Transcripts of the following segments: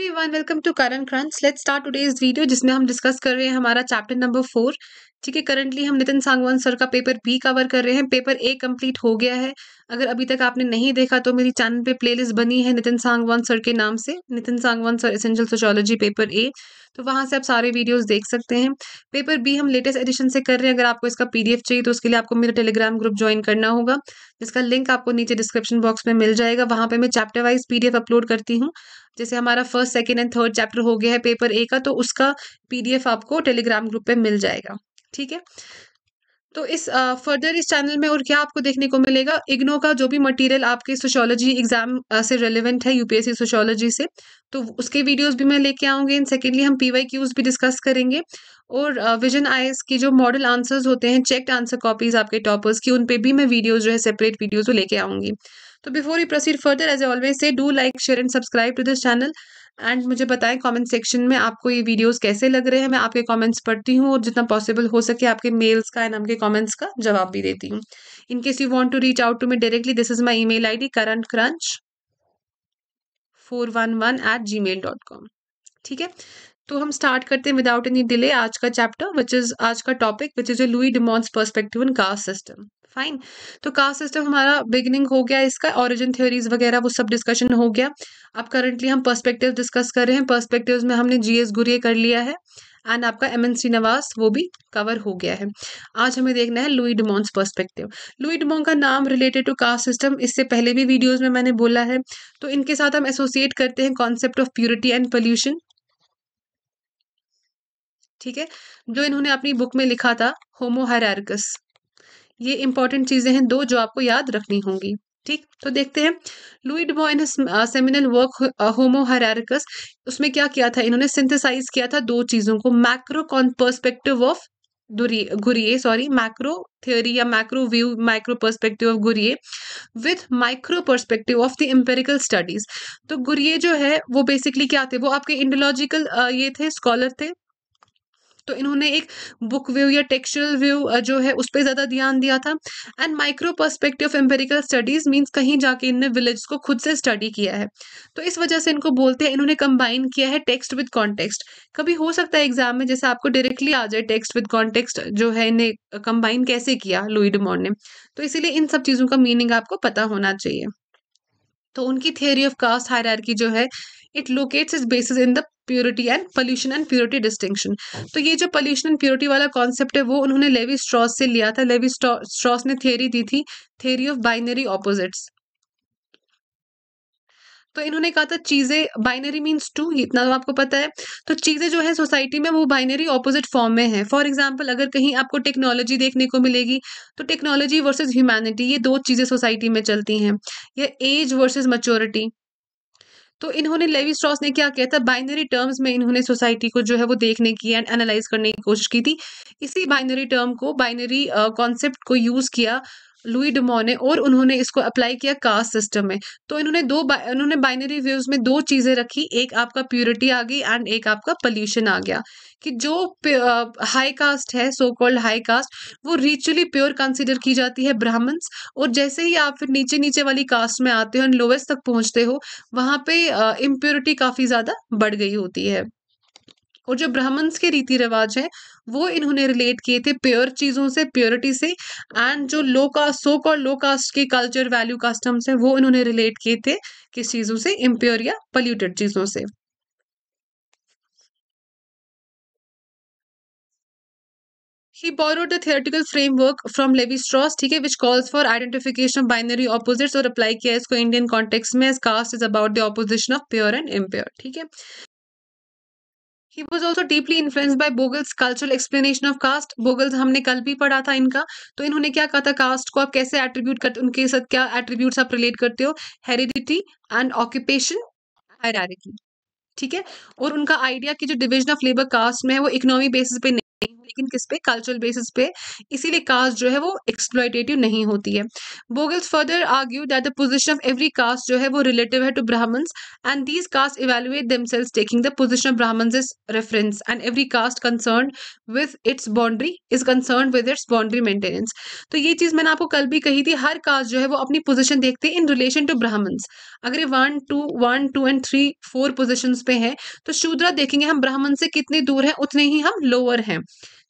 Everyone welcome to current crunch let's start today's video जिसमें हम discuss कर रहे हैं हमारा चैप्टर नंबर फोर ठीक है करंटली हम नितिन सांगवान सर का पेपर बी कवर कर रहे हैं पेपर ए कंप्लीट हो गया है अगर अभी तक आपने नहीं देखा तो मेरी चैनल पे प्लेलिस्ट बनी है नितिन सांगवान सर के नाम से Nitin Sangwan sir essential sociology paper A तो वहाँ से आप सारे वीडियोस देख सकते हैं पेपर बी हम लेटेस्ट एडिशन से कर रहे हैं अगर आपको इसका पीडीएफ चाहिए तो उसके लिए आपको मेरा टेलीग्राम ग्रुप ज्वाइन करना होगा जिसका लिंक आपको नीचे डिस्क्रिप्शन बॉक्स में मिल जाएगा वहाँ पे मैं चैप्टर वाइज पीडीएफ अपलोड करती हूँ जैसे हमारा first second and third chapter हो गया है पेपर ए का तो उसका पीडीएफ आपको टेलीग्राम ग्रुप पर मिल जाएगा ठीक है तो इस फर्दर uh, इस चैनल में और क्या आपको देखने को मिलेगा इग्नो का जो भी मटेरियल आपके सोशोलॉजी एग्जाम से रेलिवेंट है यूपीएससी सोशोलॉजी से तो उसके वीडियोस भी मैं लेके आऊँगी एंड सेकेंडली हम पी वाई क्यूज भी डिस्कस करेंगे और विजन आई की जो मॉडल आंसर्स होते हैं चेक आंसर कॉपीज आपके टॉपर्स की उन पर भी मैं वीडियोज जो है सेपरेट वीडियोज लेके आऊँगी तो before you proceed further as always से do like share and subscribe to this channel and मुझे बताएं कमेंट सेक्शन में आपको ये वीडियोस कैसे लग रहे हैं मैं आपके कमेंट्स पढ़ती हूँ और जितना पॉसिबल हो सके आपके मेल्स का एंड आपके कमेंट्स का जवाब भी देती हूँ in case you want to reach out to me directly this is my email ID current crunch four one one at Gmail dot com ठीक है तो हम स्टार्ट करते हैं विदाउट एनी डिले आज का चैप्टर विच इज आज का topic which is a Louis Dumont's perspective in caste system fine तो कास्ट सिस्टम हमारा बिगिनिंग हो गया इसका ओरिजिन थ्योरीज वगैरह वो सब डिस्कशन हो गया अब करंटली हम पर्सपेक्टिव डिस्कस कर रहे हैं पर्सपेक्टिव में हमने जी एस गुरिये कर लिया है एंड आपका एम एन श्रीनिवास वो भी कवर हो गया है आज हमें देखना है Louis Dumont's perspective Louis Dumont का नाम रिलेटेड टू कास्ट सिस्टम इससे पहले भी वीडियोज़ में मैंने बोला है तो इनके साथ हम एसोसिएट करते हैं concept of purity and pollution ठीक है जो इन्होंने अपनी बुक में लिखा था होमो हरारकस ये इंपॉर्टेंट चीज़ें हैं दो जो आपको याद रखनी होंगी ठीक तो देखते हैं Louis boy seminal work Homo Hierarchicus उसमें क्या किया था इन्होंने सिंथेसाइज किया था दो चीज़ों को मैक्रो कॉन पर्सपेक्टिव ऑफ दुरी घुरिए सॉरी मैक्रो थ्योरी या macro view micro perspective of Ghurye with micro perspective of the empirical studies तो घुरिए जो है वो बेसिकली क्या थे वो आपके इंडोलॉजिकल uh, ये थे स्कॉलर थे तो इन्होंने एक बुक व्यू या टेक्सचुअल व्यू जो है उस पर ज़्यादा ध्यान दिया था and micro perspective empirical studies means कहीं जाके इनने विलेज को खुद से स्टडी किया है तो इस वजह से इनको बोलते हैं इन्होंने कंबाइन किया है टेक्स्ट विद कॉन्टेक्स्ट कभी हो सकता है एग्जाम में जैसे आपको डायरेक्टली आ जाए टेक्स्ट विद कॉन्टेक्स्ट जो है इन्हें कंबाइन कैसे किया लुई डिमोर ने तो इसीलिए इन सब चीज़ों का मीनिंग आपको पता होना चाहिए तो उनकी थियोरी ऑफ कास्ट हायरार्की जो है it locates is basis in the purity and pollution and purity distinction तो ये जो पोल्यूशन एंड प्योरिटी वाला कॉन्सेप्ट है वो उन्होंने लेवी स्ट्रॉस से लिया था लेवी स्ट्रॉस ने थियोरी दी थी थियोरी ऑफ बाइनरी ऑपोजिट्स तो इन्होंने कहा था चीज़ें बाइनरी मीन्स टू इतना तो आपको पता है तो चीज़ें जो है सोसाइटी में वो बाइनरी ऑपोजिट फॉर्म में है फॉर एग्जांपल अगर कहीं आपको टेक्नोलॉजी देखने को मिलेगी तो टेक्नोलॉजी वर्सेस ह्यूमैनिटी ये दो चीज़ें सोसाइटी में चलती हैं या एज वर्सेस मच्योरिटी तो इन्होंने लेवी स्ट्रॉस ने क्या किया था बाइनरी टर्म्स में इन्होंने सोसाइटी को जो है वो देखने की एंड एनालाइज करने की कोशिश की थी इसी बाइनरी टर्म को बाइनरी कॉन्सेप्ट को यूज किया लुई डुमो ने और उन्होंने इसको अप्लाई किया कास्ट सिस्टम में तो इन्होंने दो बा, बाइनरी व्यूज में दो चीज़ें रखी एक आपका प्योरिटी आ गई एंड एक आपका पोल्यूशन आ गया कि जो हाई कास्ट है सो कॉल्ड हाई कास्ट वो रिचुअली प्योर कंसिडर की जाती है ब्राह्मण्स और जैसे ही आप फिर नीचे नीचे वाली कास्ट में आते हो एंड लोवेस्ट तक पहुंचते हो वहां पे इम्प्योरिटी काफ़ी ज़्यादा बढ़ गई होती है और जो ब्राह्मण्स के रीति रिवाज है वो इन्होंने रिलेट किए थे प्योर चीज़ों से प्योरिटी से एंड जो low caste so call low caste के कल्चर वैल्यू कस्टम्स हैं वो इन्होंने रिलेट किए थे किस चीज़ों से इम्प्योर या पल्यूटेड चीज़ों से He borrowed the theoretical framework from Levi-Strauss, ठीक है, which calls for identification of binary opposites और apply किया इसको Indian context में as caste is about the opposition of pure and impure, ठीक है. He was also deeply influenced by Bogle's cultural explanation of caste Bougle's हमने कल भी पढ़ा था इनका तो इन्होंने क्या कहा था कास्ट को आप कैसे एट्रीब्यूट करते उनके साथ क्या एट्रीब्यूट्स आप रिलेट करते हो हेरिडिटी एंड ऑक्यूपेशन हायरार्की ठीक है और उनका आइडिया कि जो डिवीजन ऑफ लेबर कास्ट में है वो इकोनॉमी बेसिस पे नहीं लेकिन किस पे कल्चरल बेसिस पे इसीलिए कास्ट जो है वो एक्सप्लॉयटेटिव नहीं होती है Bougle's further argue that the position of every caste जो है वो रिलेटिव है to Brahmins and these caste evaluate themselves taking the position of Brahmin is reference and every caste concern with its boundary is concern with its boundary maintenance तो ये चीज़ मैंने आपको कल भी कही थी हर कास्ट जो है वो अपनी पोजिशन देखते हैं इन रिलेशन टू ब्राह्मण्स अगर one two one two and three four position पे हैं तो शूद्रा देखेंगे हम ब्राह्मण से कितने दूर हैं उतने ही हम लोअर हैं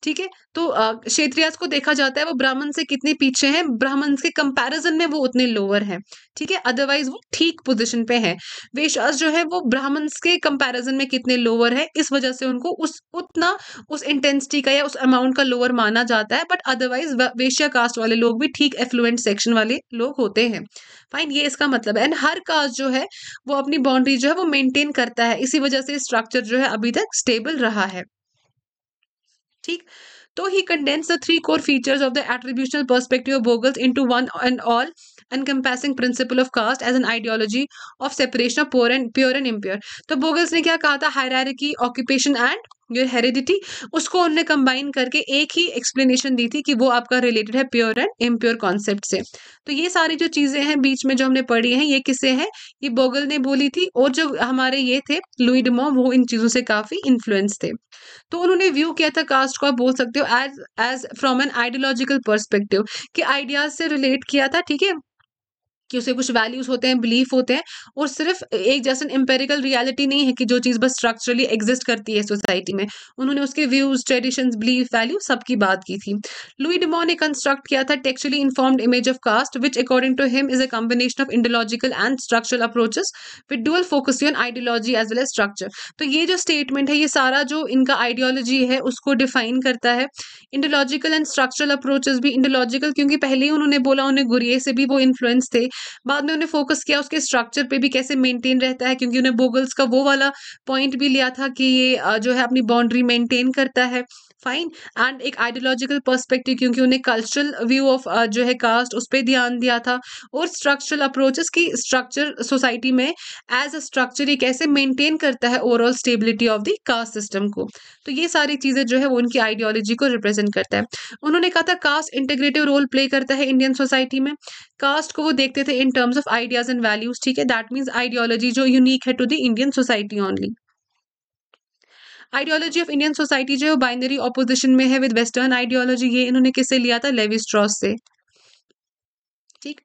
ठीक है तो क्षेत्रियास को देखा जाता है वो ब्राह्मण से कितने पीछे हैं ब्राह्मण के कंपैरिजन में वो उतने लोअर हैं ठीक है अदरवाइज वो ठीक पोजिशन पे है वेशास जो है वो ब्राह्मण के कंपैरिजन में कितने लोअर है इस वजह से उनको उस उतना उस इंटेंसिटी का या उस अमाउंट का लोअर माना जाता है बट अदरवाइज वेश्या कास्ट वाले लोग भी ठीक एफ्लुएंट सेक्शन वाले लोग होते हैं फाइन ये इसका मतलब है एंड हर कास्ट जो है वो अपनी बाउंड्री जो है वो मेंटेन करता है इसी वजह से स्ट्रक्चर जो है अभी तक स्टेबल रहा है ठीक तो he condense the three core features of the attributional perspective of Bougle's into one and all encompassing principle of caste as an ideology of separation of pure and pure and impure तो Bougle's ने क्या कहा था hierarchy occupation and जो heredity उसको उनने combine करके एक ही एक्सप्लेनेशन दी थी कि वो आपका रिलेटेड है प्योर एंड इम्प्योर कॉन्सेप्ट से तो ये सारी जो चीज़ें हैं बीच में जो हमने पढ़ी हैं ये किसे है ये बोगल ने बोली थी और जो हमारे ये थे लुइडमो वो इन चीज़ों से काफ़ी इन्फ्लुएंस थे तो उन्होंने व्यू किया था कास्ट को आप बोल सकते हो as as from an ideological perspective कि आइडियाज से रिलेट किया था ठीक है कि उसे कुछ वैल्यूज होते हैं बिलीफ होते हैं और सिर्फ एक जैसा एम्पेरिकल रियलिटी नहीं है कि जो चीज़ बस स्ट्रक्चरली एग्जिस्ट करती है सोसाइटी में उन्होंने उसके व्यूज ट्रेडिशन बिलीफ वैल्यू सबकी बात की थी लुई डिमो ने कंस्ट्रक्ट किया था textually informed image of caste which according to him is a combination of Indological and structural approaches with dual focus on ideology as well as structure तो ये जो स्टेटमेंट है ये सारा जो इनका आइडियोलॉजी है उसको डिफाइन करता है इंडोलॉजिकल एंड स्ट्रक्चरल अप्रोचेस भी इंडोलॉजिकल क्योंकि पहले ही उन्होंने बोला उन्हें गुरिये से भी वो इन्फ्लुएंस थे बाद में उन्हें फोकस किया उसके स्ट्रक्चर पे भी कैसे मेंटेन रहता है क्योंकि उन्हें बोगल्स का वो वाला पॉइंट भी लिया था कि ये जो है अपनी बाउंड्री मेंटेन करता है फाइन एंड एक आइडियोलॉजिकल पर्सपेक्टिव क्योंकि उन्हें कल्चरल व्यू ऑफ जो है कास्ट उस पर ध्यान दिया था और स्ट्रक्चरल अप्रोचेस की स्ट्रक्चर सोसाइटी में एज अ स्ट्रक्चर ये कैसे मेंटेन करता है overall stability of the caste system को तो ये सारी चीज़ें जो है वो उनकी आइडियोलॉजी को रिप्रेजेंट करता है उन्होंने कहा था कास्ट इंटेग्रेटिव रोल प्ले करता है इंडियन सोसाइटी में कास्ट को वो देखते थे in terms of ideas and values ठीक है दैट मीन्स आइडियोलॉजी जो यूनिक है to the Indian society only ideology of Indian society जो है बाइनरी ऑपोजिशन में है विद वेस्टर्न आइडियोलॉजी ये इन्होंने किससे लिया था लेवी स्ट्रॉस से ठीक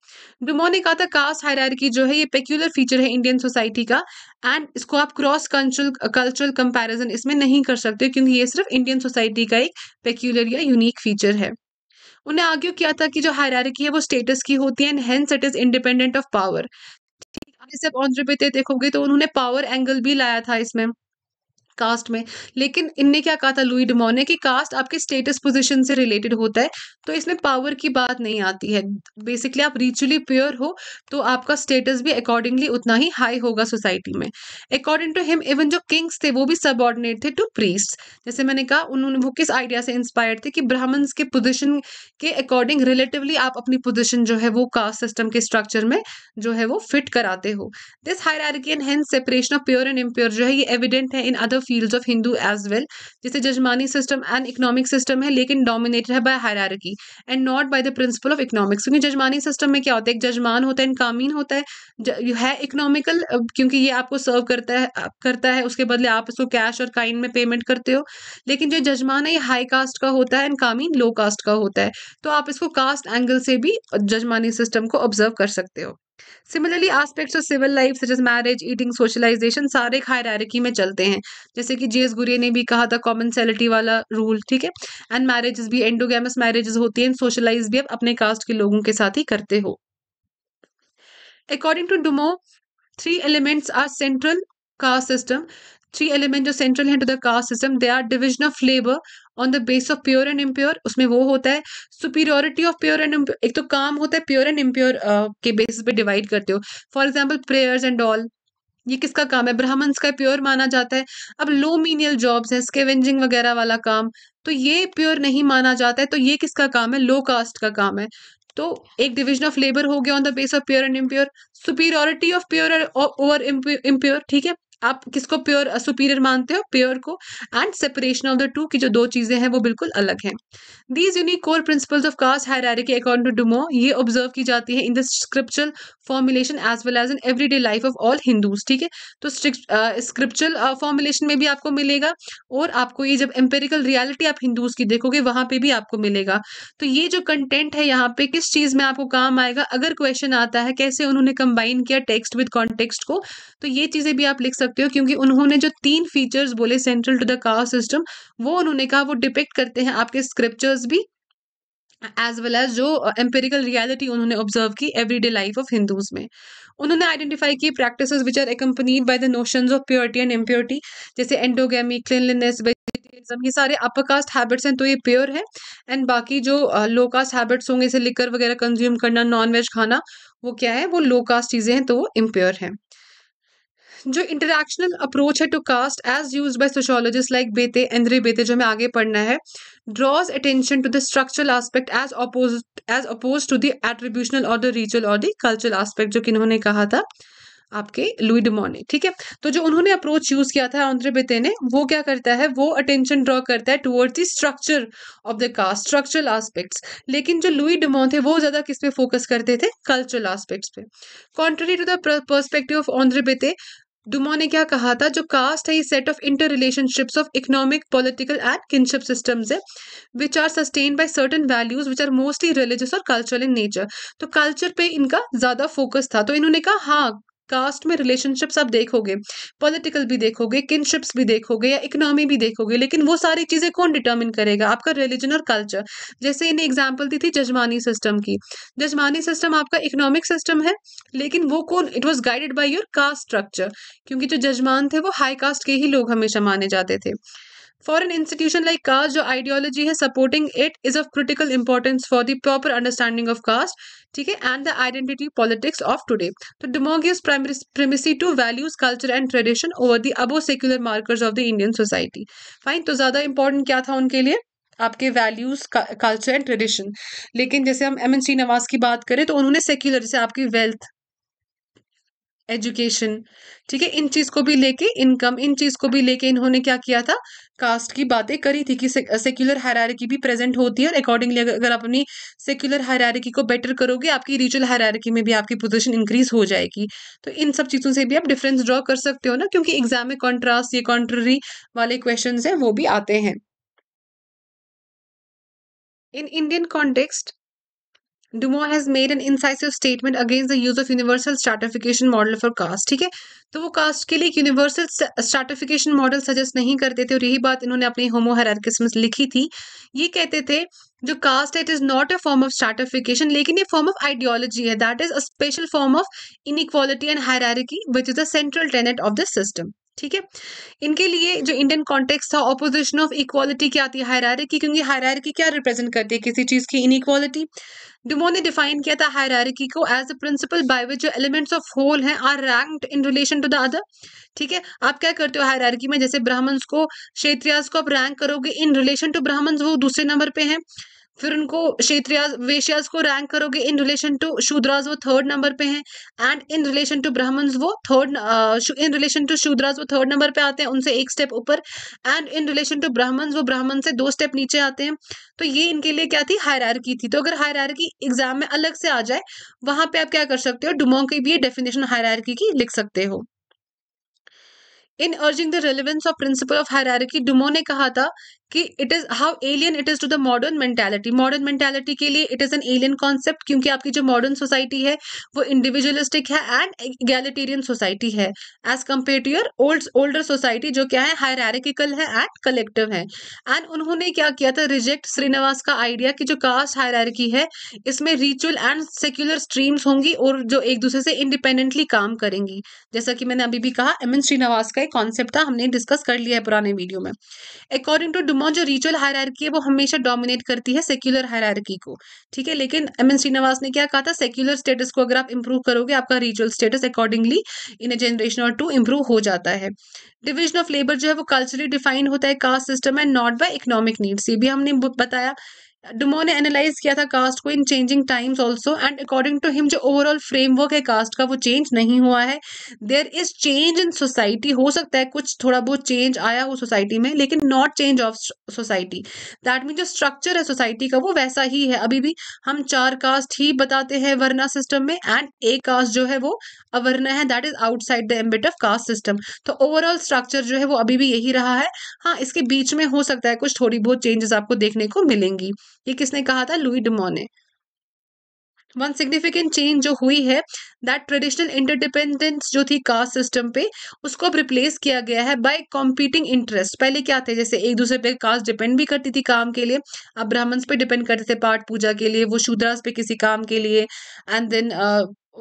डुमो ने कहा था कास्ट हायरार्की जो है ये पेक्यूलर फीचर है इंडियन सोसाइटी का एंड इसको आप क्रॉस कल्चरल कल्चरल कंपेरिजन इसमें नहीं कर सकते क्योंकि ये सिर्फ इंडियन सोसाइटी का एक पेक्यूलर या यूनिक फीचर है उन्हें आर्ग्यू किया था कि जो हायरार्की है वो स्टेटस की होती है and hence it is independent of power ठीक आप इसे आप पे देखोगे तो उन्होंने पावर एंगल भी लाया था इसमें कास्ट में लेकिन इनने क्या कहा था लुई डिमो ने कि कास्ट आपके स्टेटस पोजिशन से रिलेटेड होता है तो इसमें पावर की बात नहीं आती है बेसिकली आप रिचुअली प्योर हो तो आपका स्टेटस भी अकॉर्डिंगली उतना ही हाई होगा सोसाइटी में अकॉर्डिंग टू हिम इवन जो किंग्स थे वो भी सबॉर्डिनेट थे टू प्रीस्ट जैसे मैंने कहा उन्होंने वो किस आइडिया से इंस्पायर थे कि ब्राह्मण्स के पोजिशन के अकॉर्डिंग रिलेटिवली आप अपनी पोजिशन जो है वो कास्ट सिस्टम के स्ट्रक्चर में जो है वो फिट कराते हो this higher and hence separation of pure and impure जो है ये एविडेंट है in other field of Hindu as well जैसे jajmani system and economic system है लेकिन डोमिनेटेड है by hierarchy and not by the principle of economics क्योंकि जजमानी सिस्टम में क्या होता है एक जजमान होता है एंड कामीन होता है ज, है इकोनॉमिकल क्योंकि ये आपको सर्व करता है करता है उसके बदले आप उसको कैश और काइन में पेमेंट करते हो लेकिन जो जजमान है ये हाई कास्ट का होता है एंड कामीन लो कास्ट का होता है तो आप इसको कास्ट एंगल से भी जजमानी सिस्टम को ऑब्जर्व कर सकते हो similarly aspects of civil life such as marriage eating socialisation सारे हायरारकी में चलते हैं जैसे कि एस गुरिया ने भी कहा था कॉमन सेलिटी वाला रूल ठीक है एंड मैरिजेस भी एंडोगेमस मैरिजेस होती हैं सोशलाइज भी आप अपने कास्ट के लोगों के साथ ही करते हो according to Dumont three elements are central caste system three element जो सेंट्रल हैं to the caste system they are division of labour on the base of pure and impure उसमें वो होता है सुपीरियोरिटी ऑफ प्योर एंड एक तो काम होता है प्योर एंड इम्प्योर के बेसिस पे डिवाइड करते हो for example prayers and all ये किसका काम है ब्राह्मण्स का प्योर माना जाता है अब लो मीनियल जॉब्स है स्केवेंजिंग वगैरह वाला काम तो ये प्योर नहीं माना जाता है तो ये किसका काम है लो कास्ट का काम है तो एक डिविजन ऑफ लेबर हो गया on the base of pure and impure superiority of pure over impure ठीक है आप किसको प्योर सुपीरियर uh, मानते हो प्योर को and separation of the two की जो दो चीज़ें हैं वो बिल्कुल अलग हैं these unique core principles of caste hierarchy के अकॉर्डिंग टू डुमो ये ऑब्जर्व की जाती है in the scriptural formulation as well as in every day life of all Hindus ठीक है तो स्क्रिप्चुअल फॉर्मुलेशन uh, uh, में भी आपको मिलेगा और आपको ये जब एम्पेरिकल रियालिटी आप हिंदूज की देखोगे वहां पर भी आपको मिलेगा तो ये जो कंटेंट है यहाँ पे किस चीज़ में आपको काम आएगा अगर क्वेश्चन आता है कैसे उन्होंने कंबाइन किया टेक्स्ट विद कॉन्टेक्स्ट को तो ये चीज़ें भी आप लिख सकते सकते हो क्योंकि उन्होंने जो तीन फीचर्स बोले central to the caste system वो उन्होंने कहा वो डिपेक्ट करते हैं आपके स्क्रिप्चर्स भी एज वेल एज जो एम्पेरिकल uh, रियलिटी उन्होंने ऑब्जर्व की every day life of Hindus में उन्होंने आइडेंटिफाई की practice which are accompanied by the notion of purity and impurity जैसे एंडोगी क्लिनलीनेस वेजिटेरियनिज्म ये सारे अपर कास्ट हैबिट्स हैं तो ये प्योर है एंड बाकी जो लो कास्ट हैबिट्स होंगे जैसे लिकर वगैरह कंज्यूम करना नॉन वेज खाना वो क्या है वो लो कास्ट चीज़ें हैं तो वो इम्प्योर हैं जो इंटरेक्शनल अप्रोच है to caste as used by sociologist like Beteille Andre Beteille जो हमें आगे पढ़ना है draws attention to the structural aspect as opposed as opposed to the attributional और द रीजल और द कल्चरल एस्पेक्ट जो कि इन्होंने कहा था आपके लुई डुमोर ठीक है तो जो उन्होंने अप्रोच यूज किया था आंद्रे बेते ने वो क्या करता है वो अटेंशन ड्रॉ करता है towards the structure of the caste structural aspects लेकिन जो लुई डुमोर थे वो ज्यादा किस पे फोकस करते थे कल्चरल एस्पेक्ट्स पे contrary to the perspective of Andre Beteille Dumont ने क्या कहा था जो कास्ट है ये set of interrelationships of economic political and kinship systems है which are sustain by certain values which are mostly religious और कल्चरल इन नेचर तो कल्चर पे इनका ज्यादा फोकस था तो इन्होंने कहा हाँ कास्ट में रिलेशनशिप्स आप देखोगे पॉलिटिकल भी देखोगे किनशिप्स भी देखोगे या इकोनॉमी भी देखोगे लेकिन वो सारी चीज़ें कौन डिटर्मिन करेगा आपका रिलीजन और कल्चर जैसे इन्हें एग्जाम्पल दी थी जजमानी सिस्टम की जजमानी सिस्टम आपका इकोनॉमिक सिस्टम है लेकिन वो कौन it was guided by your caste structure क्योंकि जो जजमान थे वो हाई कास्ट के ही लोग हमेशा माने जाते थे for an institution like caste जो आइडियोलॉजी है supporting it is of critical importance for the proper understanding of caste ठीक है and the identity politics of today तो डिमोगियस primacy to values culture and tradition over the अबो secular markers of the Indian society fine तो ज्यादा important क्या था उनके लिए आपके वैल्यूज कल्चर एंड ट्रेडिशन लेकिन जैसे हम एम एन सी नवाज की बात करें तो उन्होंने सेक्युलर जैसे आपकी वेल्थ एजुकेशन ठीक है इन चीज को भी लेके इनकम इन चीज को भी लेके इन्होंने क्या किया था कास्ट की बातें करी थी कि सेक्युलर हायरार्की भी प्रेजेंट होती है और अकॉर्डिंगली अगर आप अपनी सेक्युलर हायरार्की को बेटर करोगे आपकी रिचुअल हायरार्की में भी आपकी पोजिशन इंक्रीज हो जाएगी तो इन सब चीज़ों से भी आप डिफरेंस ड्रॉ कर सकते हो ना क्योंकि एग्जाम में कॉन्ट्रास्ट ये कॉन्ट्ररी वाले क्वेश्चन हैं वो भी आते हैं in Indian context Dumont has made an incisive statement against the use of universal stratification model for caste ठीक है तो वो कास्ट के लिए एक यूनिवर्सल स्टार्टिफिकेशन मॉडल सजेस्ट नहीं करते थे और यही बात इन्होंने अपनी होमो हरारकिस लिखी थी ये कहते थे जो कास्ट है it is not a form of stratification लेकिन ये फॉर्म ऑफ आइडियोलॉजी है that is a special form of inequality and hierarchy which is the central tenet of the system ठीक है इनके लिए जो इंडियन कॉन्टेक्स था ऑपोजिशन ऑफ इक्वालिटी क्या आती है हायरारकी क्योंकि हायरारकी क्या रिप्रेजेंट करती है किसी चीज़ की इनइक्वालिटी डुमो ने डिफाइन किया था हायरारकी को as a principle by which जो एलिमेंट्स ऑफ होल हैं are ranked in relation to the other ठीक है आप क्या करते हो हायरारकी में जैसे ब्राह्मण्स को क्षेत्रियाज को आप रैंक करोगे इन रिलेशन टू ब्राह्मण्स वो दूसरे नंबर पे हैं फिर उनको क्षेत्रियाज वेश्याज को रैंक करोगे इन रिलेशन टू शूद्राज वो थर्ड नंबर पे हैं and in relation to Brahmin वो third in relation to Shudras वो थर्ड नंबर पे आते हैं उनसे एक स्टेप ऊपर and in relation to Brahmin वो ब्राह्मण से दो स्टेप नीचे आते हैं तो ये इनके लिए क्या थी हायरार्की थी तो अगर हायरार्की एग्जाम में अलग से आ जाए वहां पर आप क्या कर सकते हो डुमोंग की भी डेफिनेशन हायरार्की की लिख सकते हो in arguing the relevance of principle of hierarchy Dumont ने कहा था कि it is how alien it is to the modern mentality modern mentality के लिए it is an alien concept क्योंकि आपकी जो मॉडर्न सोसाइटी है वो इंडिविजुअलिस्टिक है एंड इगेलिटेरियन सोसाइटी है as compare to your old older society जो क्या है हायरिकल है एंड कलेक्टिव है एंड उन्होंने क्या किया था रिजेक्ट श्रीनिवास का आइडिया कि जो कास्ट हायरिकी है इसमें रिचुअल एंड सेक्युलर स्ट्रीम्स होंगी और जो एक दूसरे से इंडिपेंडेंटली काम करेंगी जैसा कि मैंने अभी भी कहा एम एन श्रीनिवास का एक कॉन्सेप्ट था हमने डिस्कस कर लिया है पुराने वीडियो में अकॉर्डिंग टू वर्मा जो रिचुअल हायरकी है वो हमेशा डोमिनेट करती है सेक्युलर हायरकी को ठीक है लेकिन एम एन श्रीनिवास ने क्या कहा था सेक्युलर स्टेटस को अगर आप इंप्रूव करोगे आपका ritual status accordingly in a generation और टू इंप्रूव हो जाता है डिविजन ऑफ लेबर जो है वो कल्चरली डिफाइंड होता है caste system and not by economic needs ये भी हमने बताया डुमो ने एनालाइज किया था कास्ट को in changing times also and according to him जो ओवरऑल फ्रेमवर्क है कास्ट का वो चेंज नहीं हुआ है there is change in society हो सकता है कुछ थोड़ा बहुत चेंज आया हो सोसाइटी में लेकिन not change of society that mean जो स्ट्रक्चर है सोसाइटी का वो वैसा ही है अभी भी हम चार कास्ट ही बताते हैं वर्ना सिस्टम में एंड एक कास्ट जो है वो अवर्ना है that is outside the ambit of caste system तो ओवरऑल स्ट्रक्चर जो है वो अभी भी यही रहा है हाँ इसके बीच में हो सकता है कुछ थोड़ी बहुत चेंजेस आपको देखने को मिलेंगी ये किसने कहा था लुई डमो ने वन सिग्निफिकेंट चेंज जो हुई है दैट ट्रेडिशनल इंटरडिपेंडेंस जो थी कास्ट सिस्टम पे उसको अब रिप्लेस किया गया है बाय कॉम्पीटिंग इंटरेस्ट पहले क्या थे जैसे एक दूसरे पे कास्ट डिपेंड भी करती थी काम के लिए अब ब्राह्मण्स पे डिपेंड करते थे पाठ पूजा के लिए वो शूद्रास पे किसी काम के लिए एंड देन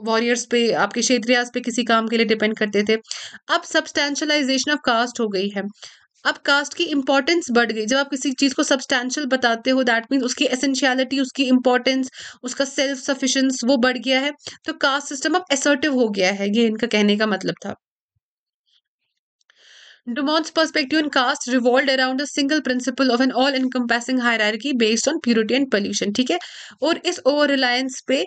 वॉरियर्स पे आपके क्षेत्रियाज पे किसी काम के लिए डिपेंड करते थे अब सब्सटैंशलाइजेशन ऑफ कास्ट हो गई है अब कास्ट की इंपॉर्टेंस बढ़ गई जब आप किसी चीज़ को सब्सटैंशियल बताते हो दैट मीन्स उसकी एसेंशियलिटी उसकी इंपॉर्टेंस उसका सेल्फ सफिशेंस वो बढ़ गया है तो कास्ट सिस्टम अब एसर्टिव हो गया है ये इनका कहने का मतलब था Dumont's perspective in caste revolve around a single principle of an all-encompassing hierarchy based on purity and pollution ठीक है और इस ओवर रिलायंस पे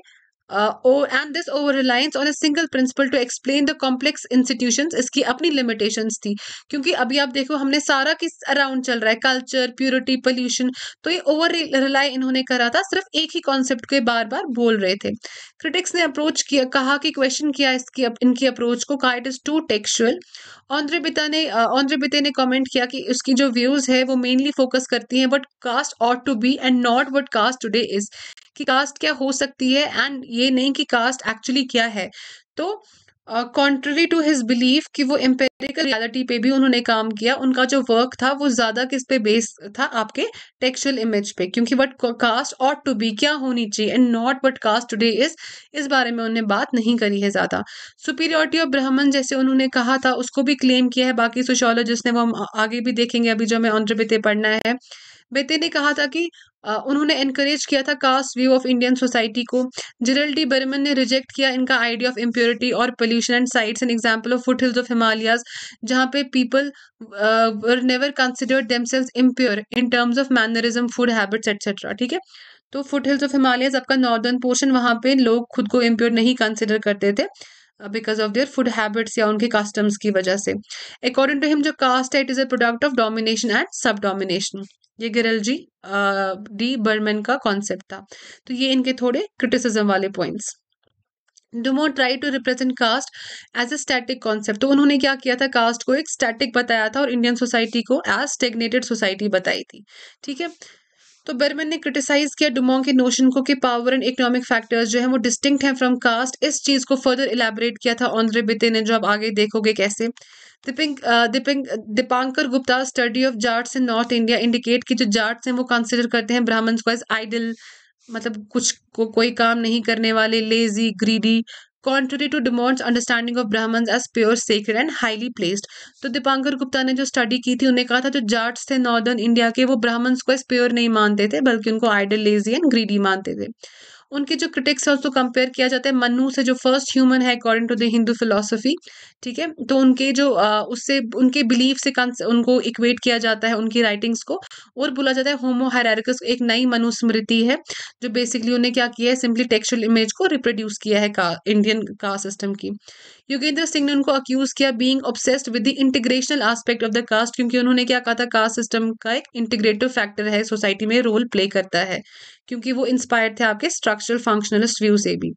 uh, oh, and this over reliance on a single principle to explain the complex institutions इसकी अपनी limitations थी क्योंकि अभी आप देखो हमने सारा किस अराउंड चल रहा है कल्चर प्योरिटी पोल्यूशन तो ये ओवर रिलाई इन्होंने करा था सिर्फ एक ही कॉन्सेप्ट को बार बार बोल रहे थे क्रिटिक्स ने अप्रोच किया कहा कि क्वेश्चन किया इसकी इनकी अप्रोच को कहा it is too textual Andre Beteille ने ऑन्द्रेबिते uh, ने कमेंट किया कि उसकी जो व्यूज है वो मेनली फोकस करती हैं but caste ought to be and not what caste today is कि कास्ट क्या हो सकती है एंड ये नहीं कि कास्ट एक्चुअली क्या है तो कॉन्ट्ररी टू हिज बिलीफ कि वो एम्पेरिकल रियालिटी पे भी उन्होंने काम किया उनका जो वर्क था वो ज्यादा किस पे बेस था आपके टेक्सुअल इमेज पे क्योंकि what caste ought to be क्या होनी चाहिए and not what caste today is इस बारे में उन्होंने बात नहीं करी है ज्यादा सुपीरियोरिटी ऑफ ब्राह्मण जैसे उन्होंने कहा था उसको भी क्लेम किया है बाकी सोशोलॉजिस्ट ने वो हम आगे भी देखेंगे अभी जो हमें ऑनरबिते पढ़ना है बेते ने कहा था कि उन्होंने इनक्रेज किया था caste view of Indian society को जिरल डी बर्मन ने रिजेक्ट किया इनका आइडिया ऑफ इम्प्योरिटी और pollution and cites and example of foothills of Himalayas जहाँ पे people were never considered themselves impure in terms of mannerism food habits etcetera ठीक है तो फुट हिल्स ऑफ हिमालयाज आपका नॉर्दर्न पोर्शन वहाँ पे लोग खुद को इम्प्योर नहीं कंसिडर करते थे because of their food habits या उनके कस्टम्स की वजह से अकॉर्डिंग टू हिम जो कास्ट है it is a product of domination and sub domination ये जी डी बर्मन का कॉन्सेप्ट था तो ये इनके थोड़े क्रिटिसिज्म वाले points Dumont try to represent caste as a static concept तो उन्होंने क्या किया था कास्ट को एक स्टैटिक बताया था और इंडियन सोसाइटी को एज स्टेग्नेटेड सोसाइटी बताई थी ठीक है तो बर्मन ने क्रिटिसाइज किया डुमोंग के नोशन को कि पावर एंड इकोनॉमिक फैक्टर्स जो है वो डिस्टिंक्ट हैं फ्रॉम कास्ट इस चीज़ को फर्दर इलेबोरेट किया था ऑन्द्रे बिते ने जो आप आगे देखोगे कैसे दिपिंग दिपिंग Dipankar Gupta study of Jats in north India indicate कि जो जाट्स हैं वो कंसिडर करते हैं ब्राह्मण्स को एज आइडल मतलब कुछ को कोई काम नहीं करने वाले lazy greedy contrary to Dumont's understanding of Brahmin as pure sacred and highly placed तो दीपांकर गुप्ता ने जो स्टडी की थी उन्हें कहा था जो जाट्स थे नॉर्दर्न इंडिया के वो ब्राह्मण्स को एज प्योर नहीं मानते थे बल्कि उनको आइडल लेजी एंड ग्रीडी मानते थे उनके जो क्रिटिक्स है उसको कंपेयर किया जाता है मनु से जो फर्स्ट ह्यूमन है according to the Hindu philosophy ठीक है तो उनके जो उससे उनके बिलीफ से उनको इक्वेट किया जाता है उनकी राइटिंग्स को और बोला जाता है होमो हायरकस एक नई मनुस्मृति है जो बेसिकली उन्हें क्या किया है सिंपली टेक्सुअल इमेज को रिप्रोड्यूस किया है का इंडियन कास्ट सिस्टम की योगेंद्र सिंह ने उनको अक्यूज किया being obsessed with the integrational aspect of the caste क्योंकि उन्होंने क्या कहा था कास्ट सिस्टम का एक इंटीग्रेटिव फैक्टर है सोसाइटी में रोल प्ले करता है क्योंकि वो इंस्पायर थे आपके स्ट्रक्चरल फंक्शनलिस्ट व्यू से भी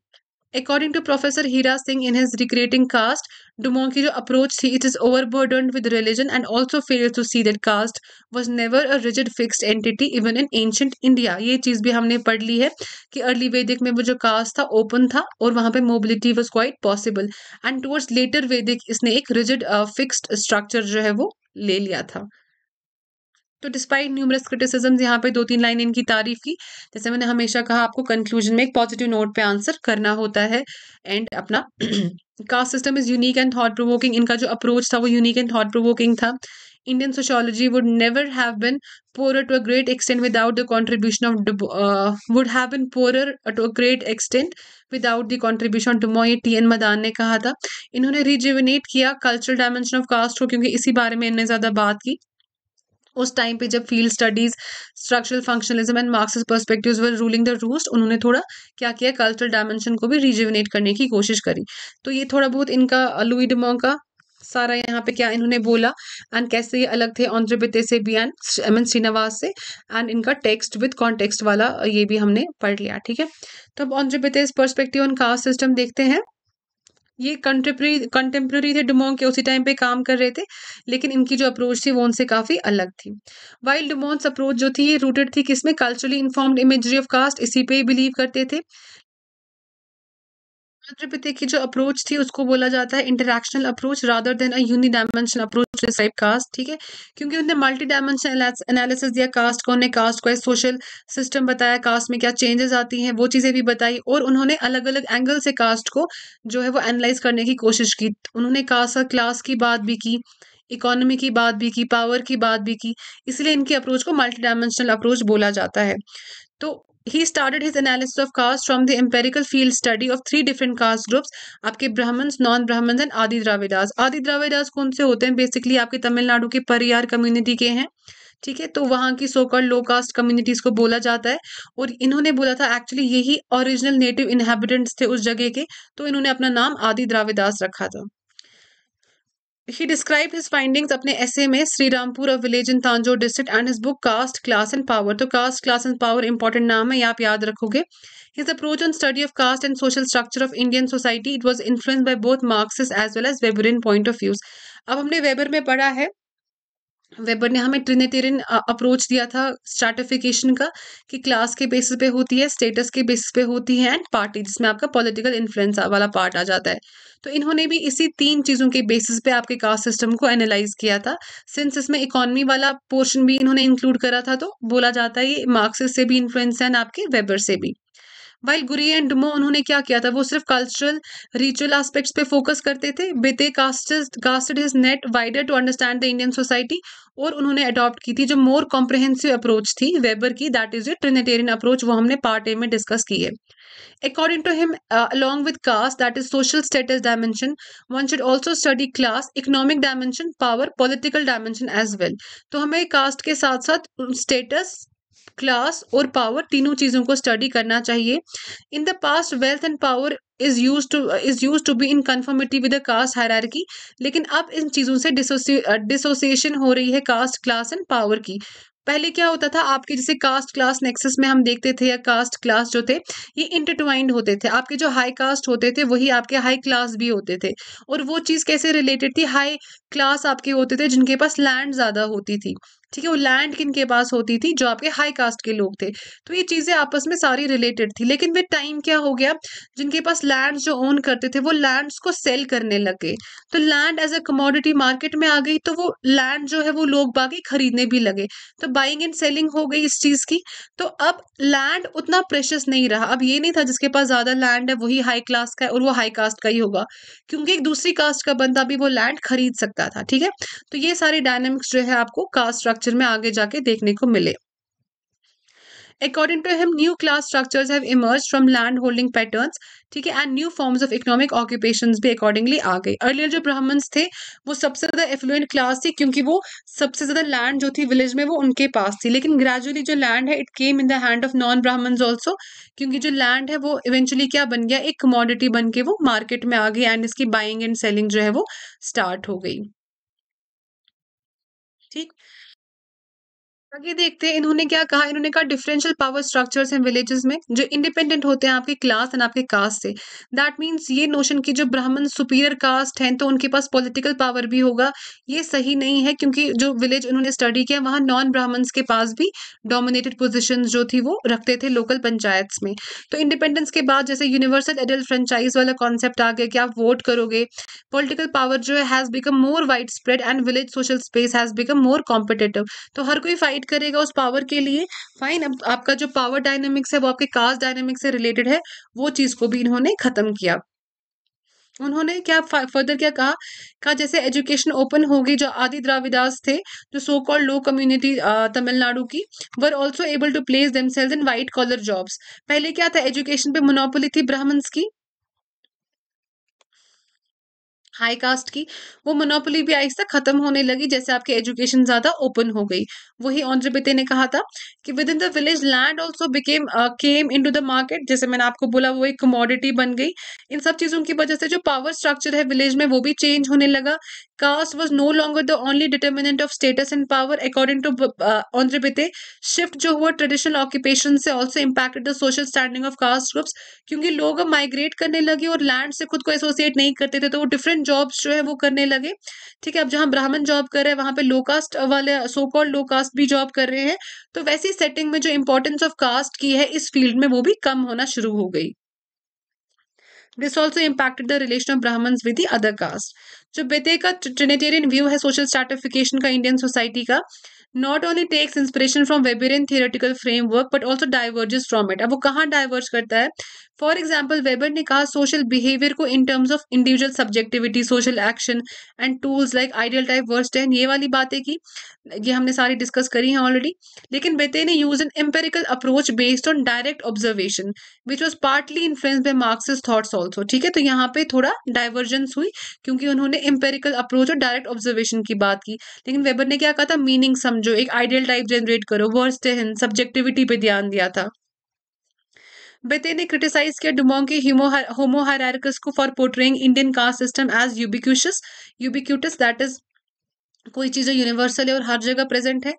according to professor Hira Singh in his recreating caste Dumont की जो अप्रोच थी it is over burden with religion and also fail to see that caste was never a rigid fixed entity even in ancient India ये चीज़ भी हमने पढ़ ली है कि अर्ली वैदिक में वो जो कास्ट था ओपन था और वहाँ पर mobility was quite possible and towards later Vedic इसने एक रिजिड फिक्सड स्ट्रक्चर जो है वो ले लिया था तो डिस्पाइट न्यूमरस क्रिटिसिज्म यहाँ पे दो तीन लाइन इनकी तारीफ की जैसे मैंने हमेशा कहा आपको कंक्लूजन में एक पॉजिटिव नोट पे आंसर करना होता है एंड अपना caste system is unique and thought provoking इनका जो अप्रोच था वो यूनिक एंड थॉट प्रोवोकिंग था Indian sociology would never have been poor to a great extent without the contribution of would have been poor to a great extent without the contribution of contribution T N Madan ने कहा था इन्होंने रिजिविनेट किया cultural dimension of caste को क्योंकि इसी बारे में इन्होंने ज़्यादा बात की उस टाइम पे जब field studies structural functionalism and Marxist perspective were ruling the roost उन्होंने थोड़ा क्या किया कल्चरल डायमेंशन को भी रिजुविनेट करने की कोशिश करी तो ये थोड़ा बहुत इनका लुई डिमो का सारा यहाँ पे क्या इन्होंने बोला एंड कैसे ये अलग थे ऑन्ध्रपिते से भी एंड एम एन श्रीनिवास से एंड इनका टेक्स्ट विद कॉन्टेक्स्ट वाला ये भी हमने पढ़ लिया ठीक है तो अब Andre Beteille perspective on caste system देखते हैं ये कंटेम्प्रेरी कंटेम्प्रेरी थे डुमोंग के उसी टाइम पे काम कर रहे थे लेकिन इनकी जो अप्रोच थी वो उनसे काफ़ी अलग थी वाइल्ड डुमोन्स अप्रोच जो थी ये रूटेड थी किसमें culturally informed imagery of caste इसी पे बिलीव करते थे छत्रपति की जो अप्रोच थी उसको बोला जाता है interactional approach rather than a uni dimension approach type caste ठीक है क्योंकि उन्होंने मल्टी डायमेंशन एनालिसिस दिया कास्ट को उन्होंने कास्ट को सोशल सिस्टम बताया कास्ट में क्या चेंजेस आती हैं वो चीज़ें भी बताई और उन्होंने अलग अलग एंगल से कास्ट को जो है वो एनालाइज करने की कोशिश की उन्होंने कास्ट क्लास की बात भी की इकोनॉमी की बात भी की पावर की बात भी की इसलिए इनकी अप्रोच को मल्टी डायमेंशनल अप्रोच बोला जाता है तो he started analysis of of caste from empirical field field study of three different caste groups आपके non non and and Adi adi आदि kaun कौन से होते हैं बेसिकली आपके तमिलनाडु के परियार कम्युनिटी के hain ठीक है तो वहाँ की सोकर लो कास्ट कम्युनिटीज को बोला जाता है और इन्होंने बोला था एक्चुअली यही ओरिजिनल नेटिव इनहेबिटेंट्स थे उस जगह के तो इन्होंने अपना नाम आदि द्राविदास रखा था ही डिस्क्राइब his फाइंडिंग्स अपने ऐसे में श्रीरामपुर और village in Tanjore district and his book caste class and power तो caste class and power important नाम है आप याद रखोगे His approach on study of caste and social structure of Indian society it was influenced by both Marxist as well as Weberian point of views. अब हमने weber में पढ़ा है वेबर ने हमें ट्रिनेटेरियन अप्रोच दिया था स्ट्रैटिफिकेशन का कि क्लास के बेसिस पे होती है स्टेटस के बेसिस पे होती है एंड पार्टी जिसमें आपका पॉलिटिकल इन्फ्लुएंस वाला पार्ट आ जाता है तो इन्होंने भी इसी तीन चीज़ों के बेसिस पे आपके कास्ट सिस्टम को एनालाइज किया था सिंस इसमें इकोनॉमी वाला पोर्शन भी इन्होंने इंक्लूड करा था तो बोला जाता है ये मार्क्स से भी इन्फ्लुएंस है आपके वेबर से भी वाइल गुरी एंड डुमो उन्होंने क्या किया था वो सिर्फ कल्चरल रिचुअल एस्पेक्ट्स पे फोकस करते थे Beteille casted his net wider to understand the Indian society और उन्होंने अडॉप्ट की थी जो मोर कॉम्प्रहेंसिव अप्रोच थी वेबर की that is a trinitarian approach वो हमने पार्ट ए में डिस्कस की है according to him along with caste that is social status dimension one should also study class economic dimension power political dimension as well तो हमें cast के साथ साथ स्टेटस क्लास और पावर तीनों चीज़ों को स्टडी करना चाहिए in the past wealth and power is use to is use to be in conformity with the caste की लेकिन अब इन चीज़ों से डिसोसिएशन uh, हो रही है कास्ट क्लास एंड पावर की पहले क्या होता था आपके जैसे कास्ट क्लास नेक्सस में हम देखते थे या कास्ट क्लास जो थे ये इंटरट्वाइंड होते थे आपके जो हाई कास्ट होते थे वही आपके हाई क्लास भी होते थे और वो चीज़ कैसे रिलेटेड थी हाई क्लास आपके होते थे जिनके पास लैंड ज़्यादा होती थी ठीक है वो लैंड किन के पास होती थी जो आपके हाई कास्ट के लोग थे तो ये चीज़ें आपस में सारी रिलेटेड थी लेकिन वे टाइम क्या हो गया जिनके पास लैंड जो ओन करते थे वो लैंड्स को सेल करने लग गए तो land as a commodity market में आ गई तो वो लैंड जो है वो लोग बाकी खरीदने भी लगे तो बाइंग एंड सेलिंग हो गई इस चीज़ की तो अब लैंड उतना प्रेशस नहीं रहा अब ये नहीं था जिसके पास ज़्यादा लैंड है वही हाई क्लास का है और वो हाई कास्ट का ही होगा क्योंकि एक दूसरी कास्ट का बंदा भी वो लैंड खरीद सकता था ठीक है तो ये सारे डायनेमिक्स जो है आपको कास्ट स्ट्रक्चर में आगे जाके देखने को मिले according to him, new class structure land holding pattern ठीक है and new forms of economic occupation भी अकॉर्डिंगली आ गई अर्लियर जो ब्राह्मण्स थे वो सबसे ज्यादा एफ्लुएंट क्लास थी क्योंकि वो सबसे ज्यादा लैंड जो थी विलेज में वो उनके पास थी लेकिन ग्रेजुअली जो लैंड है it came in the hand of non Brahmins also क्योंकि जो लैंड है वो इवेंचुअली क्या बन गया एक कमोडिटी बन के वो मार्केट में आ गई एंड इसकी बाइंग एंड सेलिंग जो है वो स्टार्ट हो गई आगे देखते हैं इन्होंने क्या कहा इन्होंने कहा डिफरेंशियल पावर स्ट्रक्चर्स हैं विलेजेस में जो इंडिपेंडेंट होते हैं आपके क्लास एंड आपके कास्ट से दैट मींस ये नोशन कि जो ब्राह्मण सुपीरियर कास्ट हैं तो उनके पास पॉलिटिकल पावर भी होगा ये सही नहीं है क्योंकि जो विलेज उन्होंने स्टडी किया वहाँ नॉन ब्राह्मण्स के पास भी डोमिनेटेड पोजिशन जो थी वो रखते थे लोकल पंचायत में तो इंडिपेंडेंस के बाद जैसे यूनिवर्सल एडल्ट फ्रेंचाइज वाला कॉन्सेप्ट आ गया कि आप वोट करोगे पोलिटिकल पावर जो has become more wide spread and village social space has become more competitive तो हर कोई फाइट करेगा उस पावर के लिए फाइन अब आपका जो पावर डायनेमिक्स है वो आपके कास्ट डायनेमिक्स से रिलेटेड है वो चीज को भी इन्होंने खत्म किया उन्होंने क्या फर्दर क्या कहा कहा जैसे एजुकेशन ओपन होगी जो आदि द्राविदास थे जो so called low community Tamil Nadu की were also able to place themselves in white collar jobs पहले क्या था एजुकेशन पे मोनोपोली थी ब्राह्मण्स की हाई कास्ट की वो मोनोपोली भी आहिस्ता खत्म होने लगी जैसे आपकी एजुकेशन ज्यादा ओपन हो गई वही ऑन्द्रे ने कहा था कि within the village land also became came into the market जैसे मैंने आपको बोला वो एक कमोडिटी बन गई इन सब चीज़ों की वजह से जो पावर स्ट्रक्चर है विलेज में वो भी चेंज होने लगा caste was no longer the only determinant of status and power according to Andre shift जो हुआ ट्रेडिशनल ऑक्यूपेशन से also impacted the social standing of caste groups क्योंकि लोग अब माइग्रेट करने लगे और लैंड से खुद को एसोसिएट नहीं करते थे तो वो डिफरेंट जॉब्स जो है वो करने लगे ठीक है अब जहाँ ब्राह्मण जॉब कर रहे हैं वहाँ पे लो कास्ट वाले so called low caste caste भी जॉब कर रहे हैं तो वैसी सेटिंग में जो इंपॉर्टेंस ऑफ कास्ट की है इस फील्ड में वो भी कम होना शुरू हो गई this also impacted the relation of Brahmin with the other caste जो बेते का ट्रिनेटेरियन व्यू है सोशल स्टार्टिफिकेशन का इंडियन सोसाइटी का not only takes inspiration from Weberian theoretical framework but also diverges from it अब वो कहाँ डाइवर्ज करता है फॉर एग्जाम्पल वेबर ने कहा सोशल बिहेवियर को in terms of individual subjectivity social action and tools like ideal type verstehen ये वाली बातें की ये हमने सारी डिस्कस करी हैं ऑलरेडी लेकिन बेते ने use an empirical approach based on direct observation which was partly influence by Marxist thoughts also ठीक है तो यहाँ पे थोड़ा डाइवर्जेंस हुई क्योंकि उन्होंने एम्पेरिकल अप्रोच और डायरेक्ट ऑब्जर्वेशन की बात की लेकिन वेबर ने क्या कहा था मीनिंग समझ समझो एक आइडियल टाइप जनरेट करो वर्स्टेहन सब्जेक्टिविटी पे ध्यान दिया था बेते ने क्रिटिसाइज किया डुमोंग के होमो हायरार्कस को for portraying Indian caste system as ubiquitous ubiquitous that is कोई चीज़ यूनिवर्सल है और हर जगह प्रेजेंट है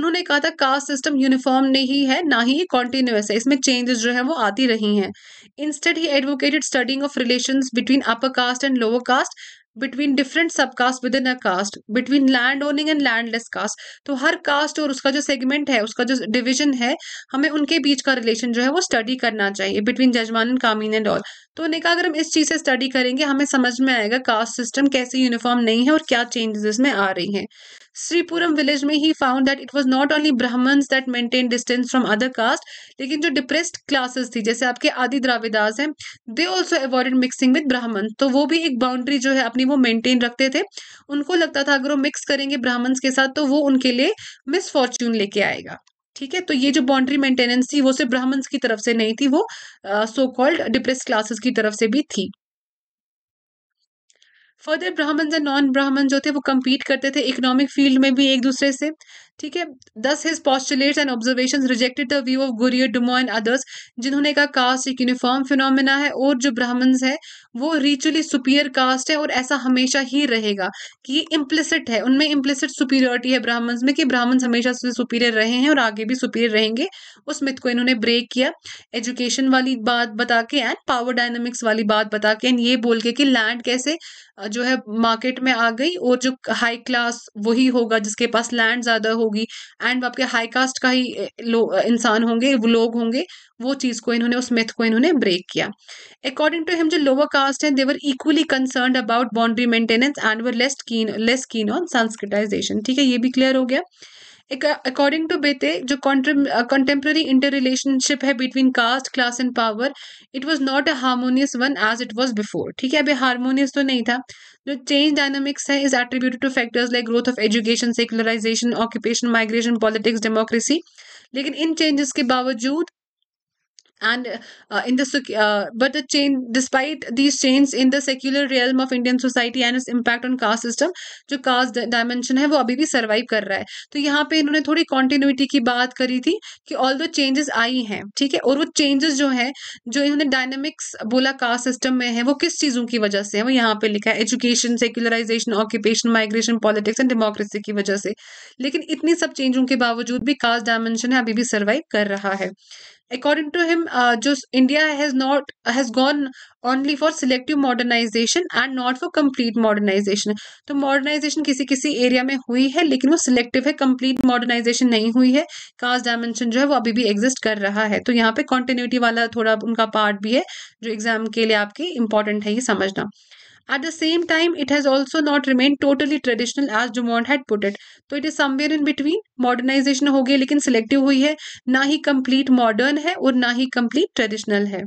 उन्होंने कहा था कास्ट सिस्टम यूनिफॉर्म नहीं है ना ही कॉन्टिन्यूस है इसमें चेंजेस जो है वो आती रही हैं instead he advocated studying of relation between upper caste and lower caste between different sub caste within a caste between land owning and landless caste तो हर कास्ट और उसका जो सेगमेंट है उसका जो डिविजन है हमें उनके बीच का रिलेशन जो है वो स्टडी करना चाहिए बिटवीन जजमान एंड कामीन एंड ऑल तो उन्हें कहा अगर हम इस चीज़ से स्टडी करेंगे हमें समझ में आएगा कास्ट सिस्टम कैसे यूनिफॉर्म नहीं है और क्या चेंजेस इसमें आ रही हैं श्रीपुरम विलेज में he found that it was not only Brahmins that maintain distance from other caste लेकिन जो डिप्रेस्ड क्लासेस थी जैसे आपके आदि द्राविदास हैं they also avoided mixing with Brahmin तो वो भी एक बाउंड्री जो है अपनी वो मेंटेन रखते थे उनको लगता था अगर वो मिक्स करेंगे ब्राह्मण्स के साथ तो वो उनके लिए मिसफॉर्च्यून लेके आएगा ठीक है तो ये जो बाउंड्री मेंटेनेंस थी वो सिर्फ ब्राह्मण्स की तरफ से नहीं थी वो सो कॉल्ड डिप्रेस क्लासेस की तरफ से भी थी फर्दर ब्राह्मण एंड नॉन ब्राह्मण जो थे वो कम्पीट करते थे इकोनॉमिक फील्ड में भी एक दूसरे से ठीक है thus his postulates and observation rejected the view of Ghurye Dumont and others जिन्होंने कहा कास्ट एक यूनिफॉर्म फिनोमिना है और जो ब्राह्मण्स है वो रिचुअली सुपीरियर कास्ट है और ऐसा हमेशा ही रहेगा कि इम्प्लिसिट है उनमें इम्प्लिसिट सुपीरियरिटी है ब्राह्मण्स में कि ब्राह्मण्स हमेशा से सुपीरियर रहे हैं और आगे भी सुपीरियर रहेंगे उस मिथ को इन्होंने ब्रेक किया एजुकेशन वाली बात बता के एंड पावर डायनामिक्स वाली बात बता के एंड ये बोल के कि लैंड कैसे जो है मार्केट में आ गई और जो हाई क्लास वही होगा जिसके पास लैंड ज़्यादा होगी एंड आपके हाई कास्ट का ही इंसान होंगे वो लोग होंगे वो चीज़ को इन्होंने उस मिथ को इन्होंने ब्रेक किया अकॉर्डिंग टू हिम जो लोअर कास्ट है they were equally concern about boundary maintenance and were less keen less keen on Sanskritization ठीक है ये भी क्लियर हो गया अकॉर्डिंग टू बेते जो कंटेम्प्रेरी इंटर रिलेशनशिप है between caste class and power it was not a harmonious one as it was before ठीक है अभी हारमोनियस तो नहीं था जो चेंज डायनामिक्स है is attributed to factors like growth of education secularization occupation migration politics democracy लेकिन इन चेंजेस के बावजूद and uh, in the uh, but the change despite these changes in the secular realm of indian society and its impact on caste system जो caste dimension है वो अभी भी survive कर रहा है तो यहाँ पे इन्होंने थोड़ी कॉन्टिन्यूटी की बात करी थी कि ऑल दो चेंजेस आई हैं ठीक है और वो चेंजेस जो है जो इन्होंने डायनेमिक्स बोला कास्ट सिस्टम में है वो किस चीज़ों की वजह से है वो यहाँ पे लिखा है education secularization occupation migration politics and democracy की वजह से लेकिन इतनी सब चेंजों के बावजूद भी कास्ट डायमेंशन है अभी भी सर्वाइव कर रहा है अकॉर्डिंग टू हिम जो India has not has gone only for selective modernization and not for complete modernization तो मॉडर्नाइजेशन किसी किसी एरिया में हुई है लेकिन वो सिलेक्टिव है कंप्लीट मॉडर्नाइजेशन नहीं हुई है कास्ट डायमेंशन जो है वो अभी भी एग्जिस्ट कर रहा है तो यहाँ पे कॉन्टिन्यूटी वाला थोड़ा उनका पार्ट भी है जो एग्जाम के लिए आपकी इंपॉर्टेंट है ये समझना At the same time, it has also not remained totally traditional as Dumont had put it. तो it is somewhere in between modernization हो गई लेकिन सिलेक्टिव हुई है ना ही कंप्लीट मॉडर्न है और ना ही कंप्लीट ट्रेडिशनल है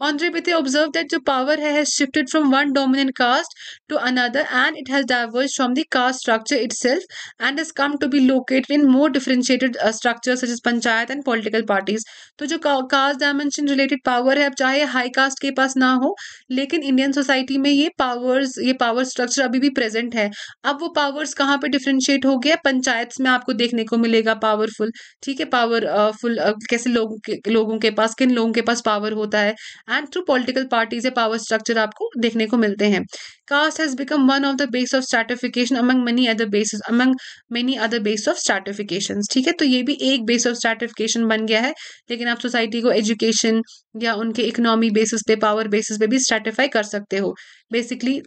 Andre Bitte observed that the power has shifted from one dominant caste to another and it has diverged from the caste structure itself and has come to be located in more differentiated uh, structures such as panchayat and political parties. तो जो caste dimension related power है अब चाहे high caste के पास ना हो लेकिन Indian society में ये powers ये power structure अभी भी present है अब वो powers कहाँ पे differentiate हो गया पंचायत में आपको देखने को मिलेगा powerful ठीक है पावरफुल कैसे लोगों के लोगों के पास किन लोगों के पास power होता है and through political parties power structure आपको देखने को मिलते हैं caste has become one of the base of stratification among many other basis among many other base of stratification ठीक है तो ये भी एक बेस ऑफ स्टार्टिफिकेशन बन गया है लेकिन आप सोसाइटी को एजुकेशन या उनके इकोनॉमी बेसिस पे पावर बेसिस पे भी स्टार्टिफाई कर सकते हो बेसिकली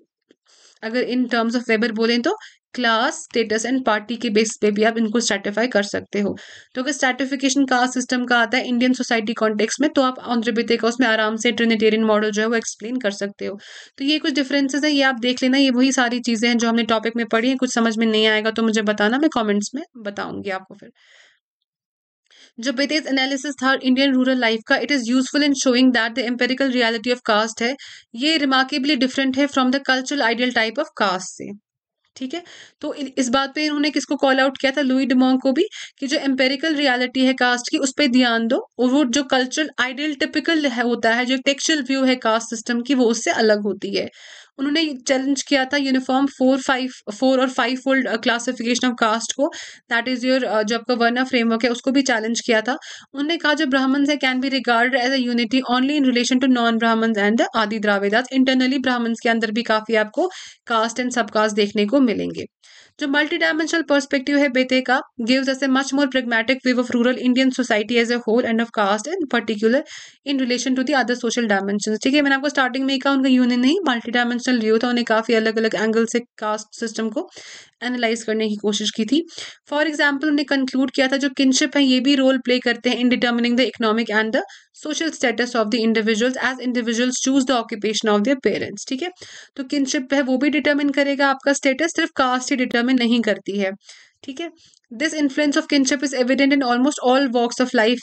अगर इन टर्म्स ऑफ वेबर बोलें तो क्लास स्टेटस एंड पार्टी के बेस पे भी आप इनको स्ट्रेटिफाई कर सकते हो तो अगर स्ट्रेटिफिकेशन कास्ट सिस्टम का आता है इंडियन सोसाइटी कॉन्टेक्स्ट में तो आप ऑन्ध्रबिते का उसमें आराम से ट्रिनेटेरियन मॉडल जो है वो एक्सप्लेन कर सकते हो तो ये कुछ डिफरेंसेस हैं ये आप देख लेना ये वही सारी चीज़ें हैं जो हमने टॉपिक में पढ़ी हैं कुछ समझ में नहीं आएगा तो मुझे बताना मैं कॉमेंट्स में बताऊंगी आपको फिर जो बेटेज एनालिसिस था इंडियन रूरल लाइफ का it is useful in showing that the empirical reality of caste है ये रिमार्केबली डिफरेंट है from the cultural ideal type of caste से ठीक है तो इस बात पे इन्होंने किसको कॉल आउट किया था लुई डिमोंग को भी कि जो एम्पेरिकल रियलिटी है कास्ट की उस पर ध्यान दो और वो जो कल्चरल आइडियल टिपिकल है होता है जो टेक्चुअल व्यू है कास्ट सिस्टम की वो उससे अलग होती है उन्होंने चैलेंज किया था यूनिफॉर्म फोर फाइव फोर और five fold classification of caste को दैट इज योर जो आपका वर्ना फ्रेमवर्क है उसको भी चैलेंज किया था उन्होंने कहा जो ब्राह्मण्स है can be regard as a unity only in relation to non Brahmin and Adi Dravidas internally Brahmins के अंदर भी काफ़ी आपको कास्ट एंड सब कास्ट देखने को मिलेंगे जो मल्टी डायमेंशनल परस्पेक्टिव है बेटे का gives us a much more pragmatic view of rural Indian society as a whole and of caste in particular in relation to the other social dimension ठीक है मैंने आपको स्टार्टिंग में ही कहा उनका union नहीं मल्टी डायमेंशनल व्यू था उन्हें काफ़ी अलग अलग एंगल से कास्ट सिस्टम को एनालाइज करने की कोशिश की थी फॉर एग्जाम्पल उन्हें कंक्लूड किया था जो किनशिप है ये भी रोल प्ले करते हैं in determining the economic and the social status of the individuals as individuals choose the occupation of their parents ठीक है तो किनशिप है वो भी डिटर्मिन करेगा आपका स्टेटस सिर्फ कास्ट ही डिटर्मिन नहीं करती है ठीक है this influence of kinship is evident in almost all walks of life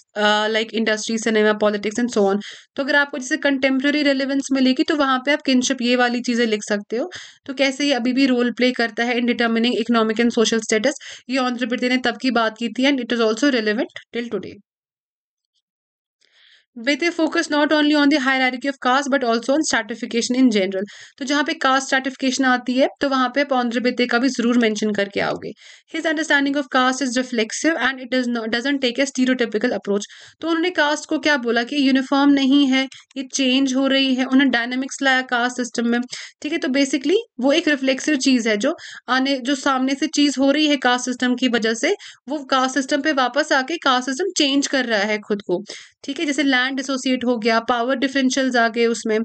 like industry cinema politics and so on तो अगर आपको जैसे कंटेम्प्रेरी रेलिवेंस मिलेगी तो वहाँ पे आप किनशिप ये वाली चीज़ें लिख सकते हो तो कैसे ये अभी भी रोल प्ले करता है in determining economic and social status ये ऑनरिपिटे ने तब की बात की थी and it is also relevant till today with a focus not only on the hierarchy of caste but also on stratification in general तो जहाँ पे कास्ट स्टार्टिफिकेशन आती है तो वहाँ पे पौंद्र बेते का भी जरूर मैंशन करके आओगे his understanding of caste is reflexive and it is not doesn't take a stereotypical approach तो उन्होंने कास्ट को क्या बोला कि यूनिफॉर्म नहीं है ये चेंज हो रही है उन्होंने डायनेमिक्स लाया कास्ट सिस्टम में ठीक है तो बेसिकली वो एक रिफ्लेक्सिव चीज़ है जो आने जो सामने से चीज़ हो रही है कास्ट सिस्टम की वजह से वो कास्ट सिस्टम पे वापस आके कास्ट सिस्टम चेंज कर रहा है खुद को ठीक है जैसे लैंड एसोसिएट हो गया पावर डिफरेंशियल्स आ गए उसमें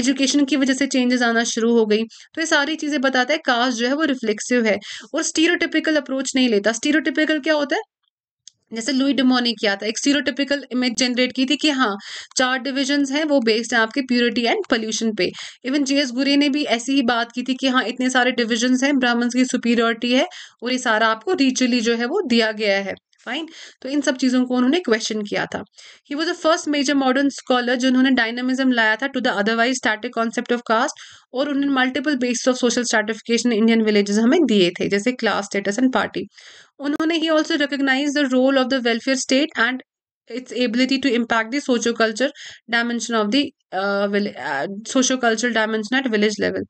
एजुकेशन की वजह से चेंजेस आना शुरू हो गई तो ये सारी चीज़ें बताता है कास्ट जो है वो रिफ्लेक्सिव है और स्टीरोटिपिकल अप्रोच नहीं लेता स्टीरोटिपिकल क्या होता है जैसे लुई ने किया था एक स्टीरोटिपिकल इमेज जनरेट की थी कि हाँ चार डिविजन हैं वो बेस्ड हैं आपके प्योरिटी एंड पोल्यूशन पे इवन एस गुरे ने भी ऐसी ही बात की थी कि हाँ इतने सारे डिविजन्स हैं ब्राह्मण्स की सुपीरियरिटी है और ये सारा आपको रिचुअली जो है वो दिया गया है फाइन तो इन सब चीज़ों को उन्होंने क्वेश्चन किया था he was a first major modern scholar जिन्होंने डायनामिज्म लाया था to the otherwise static concept of caste और उन्होंने multiple base of social stratification Indian villages हमें दिए थे जैसे क्लास स्टेटस एंड पार्टी उन्होंने he also recognize the role of the welfare state and its ability to impact the socio culture dimension of the socio culture dimension at village level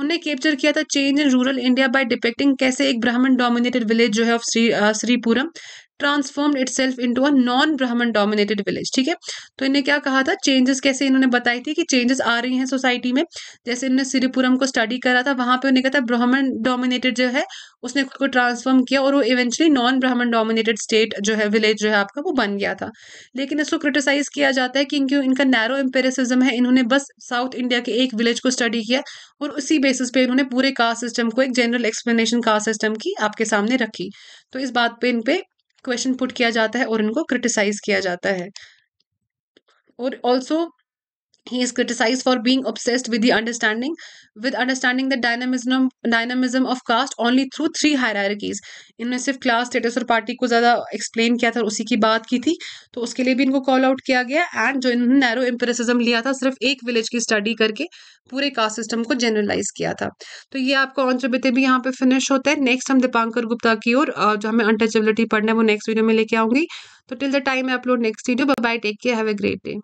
village capture किया था change in rural India by depicting कैसे एक Brahmin dominated village जो है ऑफ Shri Sripuram transform itself into a non Brahmin dominated village ठीक है तो इन्हें क्या कहा था चेंजेस कैसे इन्होंने बताई थी कि चेंजेस आ रही हैं सोसाइटी में जैसे इन्होंने सिरीपुरम को स्टडी करा था वहां पे उन्हें कहा था ब्राह्मण डोमिनेटेड जो है उसने खुद को ट्रांसफॉर्म किया और वो eventually non Brahmin dominated state जो है विलेज जो है आपका वो बन गया था लेकिन इसको क्रिटिसाइज किया जाता है कि इनका नैरो एम्पेरिसिज्म है इन्होंने बस साउथ इंडिया के एक विलेज को स्टडी किया और उसी बेसिस पे इन्होंने पूरे कास्ट सिस्टम को एक जनरल एक्सप्लेनेशन कास्ट सिस्टम की आपके सामने रखी तो इस बात पे इन पे क्वेश्चन पुट किया जाता है और इनको क्रिटिसाइज किया जाता है और also he is criticized for being obsessed with the understanding with understanding the dynamism dynamism of caste only through three hierarchies इन्होंने सिर्फ क्लास स्टेटस और पार्टी को ज़्यादा एक्सप्लेन किया था उसी की बात की थी तो उसके लिए भी इनको कॉल आउट किया गया एंड जो इन्होंने नैरो एम्पेरिसिज्म लिया था सिर्फ एक विलेज की स्टडी करके पूरे कास्ट सिस्टम को जनरलाइज किया था तो ये आपका ऑनचबिते भी यहाँ पे फिनिश होते हैं नेक्स्ट हम दीपांकर गुप्ता की ओर जो हमें अनटचेबिलिटी पढ़ना है वो नेक्स्ट वीडियो में लेके आऊंगी तो till the time I upload next video bye take care have a great day